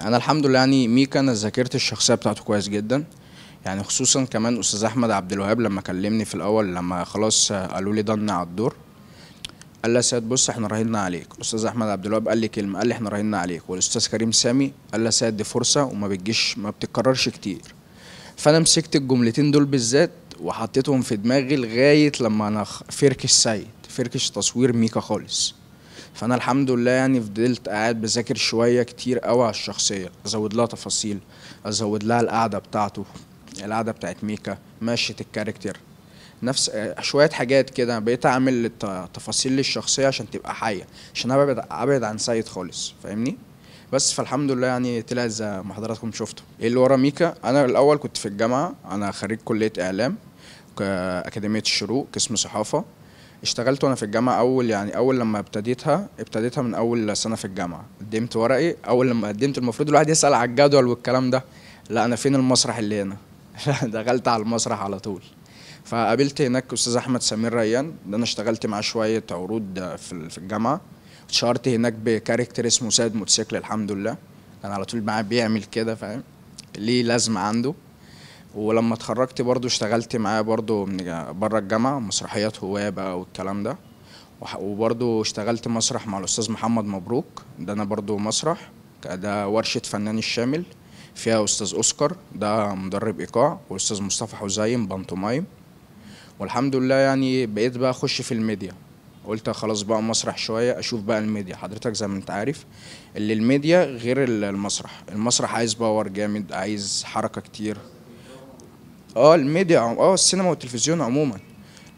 انا الحمد لله يعني ميكا انا ذاكرت الشخصيه بتاعته كويس جدا يعني خصوصا كمان استاذ احمد عبد الوهاب لما كلمني في الاول لما خلاص قالوا لي ضن على الدور قال لي سيد بص احنا راهنا عليك الاستاذ احمد عبد الوهاب قال لي كلمه قال لي احنا راهنا عليك والاستاذ كريم سامي قال لي سيد دي فرصه وما بتجيش ما بتتكررش كتير فانا مسكت الجملتين دول بالذات وحطيتهم في دماغي لغايه لما انا فركش سيد فركش تصوير ميكا خالص فانا الحمد لله يعني فضلت قاعد بذاكر شويه كتير قوي على الشخصيه ازود لها تفاصيل ازود لها القعده بتاعته القعده بتاعت ميكا مشيت الكاركتر نفس شويه حاجات كده بقيت اعمل تفاصيل للشخصيه عشان تبقى حيه عشان ابعد ابعد عن سيد خالص فاهمني بس فالحمد لله يعني طلع زي ما حضراتكم شفتوا ايه اللي ورا ميكا انا الاول كنت في الجامعه انا خريج كليه اعلام اكاديميه الشروق قسم صحافه اشتغلت وانا في الجامعه اول يعني اول لما ابتديتها ابتديتها من اول سنه في الجامعه قدمت ورقي اول لما قدمت المفروض الواحد يسال على الجدول والكلام ده لا انا فين المسرح اللي هنا دخلت على المسرح على طول فقابلت هناك استاذ احمد سمير ريان ده انا اشتغلت معاه شويه عروض في الجامعه اتشهرت هناك بكاركتر اسمه سيد موتوسيكل الحمد لله كان على طول معاه بيعمل كده فاهم ليه لازمه عنده ولما اتخرجت برضو اشتغلت معاه برضو من بره الجامعه مسرحيات هواه بقى والكلام ده وبرضو اشتغلت مسرح مع الاستاذ محمد مبروك ده انا برضو مسرح ده ورشه فنان الشامل فيها استاذ اوسكار ده مدرب ايقاع واستاذ مصطفى حزين بانتومايم والحمد لله يعني بقيت بقى اخش في الميديا قلت خلاص بقى مسرح شويه اشوف بقى الميديا حضرتك زي ما انت عارف اللي الميديا غير المسرح المسرح عايز باور جامد عايز حركه كتير اه الميديا اه السينما والتلفزيون عموما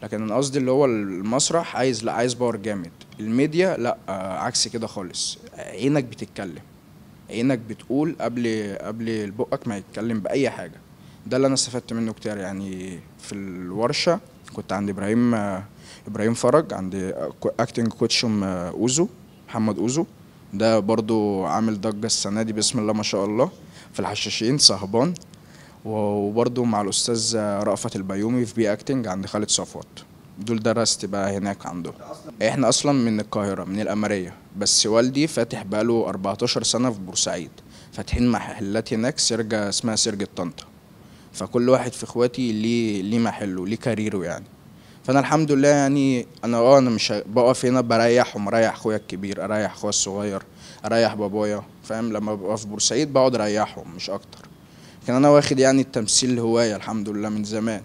لكن انا قصدي اللي هو المسرح عايز لا عايز باور جامد الميديا لا آه عكس كده خالص عينك بتتكلم عينك بتقول قبل قبل بقك ما يتكلم باي حاجه ده اللي انا استفدت منه كتير يعني في الورشه كنت عند ابراهيم آه ابراهيم فرج عند اكتنج آه، كوتش آه اوزو محمد اوزو ده برضو عامل ضجه السنه دي بسم الله ما شاء الله في الحشاشين صهبان وبرضه مع الاستاذ رأفت البيومي في بي اكتنج عند خالد صفوت دول درست بقى هناك عنده احنا اصلا من القاهره من الاماريه بس والدي فاتح بقاله 14 سنه في بورسعيد فاتحين محلات هناك سرجه اسمها سرجه طنطا فكل واحد في اخواتي ليه ليه محله ليه كاريره يعني فانا الحمد لله يعني انا اه انا مش بقف هنا بريح ومريح اخويا الكبير اريح اخويا الصغير اريح بابايا فاهم لما ببقى في بورسعيد بقعد اريحهم مش اكتر لكن انا واخد يعني التمثيل هوايه الحمد لله من زمان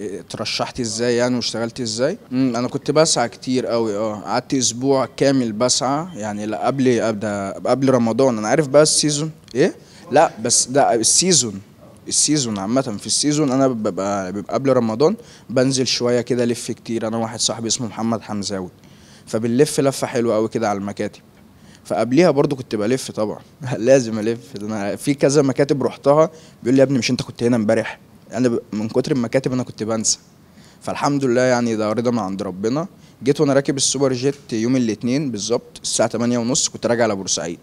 اترشحت ازاي يعني واشتغلت ازاي انا كنت بسعى كتير قوي اه قعدت اسبوع كامل بسعى يعني لا قبل قبل رمضان انا عارف بقى السيزون ايه لا بس ده السيزون السيزون عامة في السيزون أنا ببقى, قبل رمضان بنزل شوية كده ألف كتير أنا واحد صاحبي اسمه محمد حمزاوي فبنلف لفة حلوة قوي كده على المكاتب فقبليها برضو كنت بلف طبعا لازم الف انا في كذا مكاتب رحتها بيقول لي يا ابني مش انت كنت هنا امبارح انا من كتر المكاتب انا كنت بنسى فالحمد لله يعني ده رضا من عند ربنا جيت وانا راكب السوبر جيت يوم الاثنين بالظبط الساعه 8 ونص كنت راجع على بورسعيد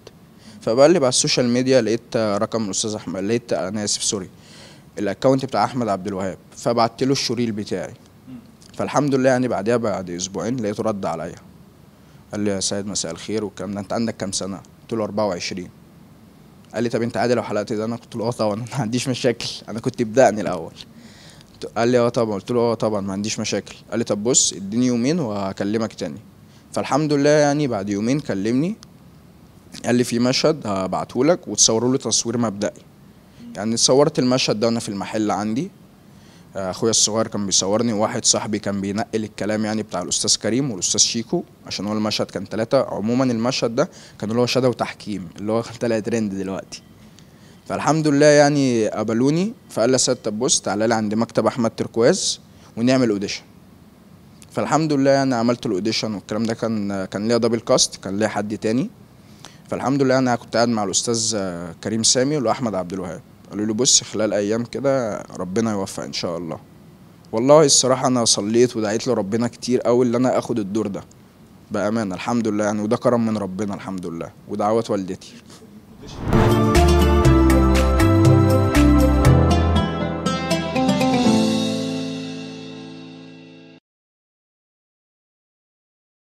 فبقلب على السوشيال ميديا لقيت رقم الاستاذ احمد لقيت انا اسف سوري الاكونت بتاع احمد عبد الوهاب فبعت له الشريل بتاعي فالحمد لله يعني بعدها بعد اسبوعين لقيته رد عليا قال لي يا سيد مساء الخير والكلام ده انت عندك كام سنه قلت له 24 قال لي طب انت عادي لو حلقت ده انا قلت له اه طبعا ما عنديش مشاكل انا كنت بدأني الاول قال لي اه طبعا قلت له اه طبعا ما عنديش مشاكل قال لي طب بص اديني يومين وهكلمك تاني فالحمد لله يعني بعد يومين كلمني قال لي في مشهد هبعته لك وتصوروا له تصوير مبدئي يعني صورت المشهد ده وانا في المحل عندي اخويا الصغير كان بيصورني وواحد صاحبي كان بينقل الكلام يعني بتاع الاستاذ كريم والاستاذ شيكو عشان هو المشهد كان ثلاثه عموما المشهد ده كان اللي هو شادة وتحكيم اللي هو طلع ترند دلوقتي فالحمد لله يعني قبلوني فقال لي يا طب بص تعالى لي عند مكتب احمد تركواز ونعمل اوديشن فالحمد لله يعني عملت الاوديشن والكلام ده كان كان ليا دبل كاست كان ليا حد تاني فالحمد لله يعني انا كنت قاعد مع الاستاذ كريم سامي واحمد عبد الوهاب قالوا له بص خلال ايام كده ربنا يوفق ان شاء الله والله الصراحه انا صليت ودعيت لربنا كتير قوي ان انا اخد الدور ده بامانه الحمد لله يعني وده كرم من ربنا الحمد لله ودعوات والدتي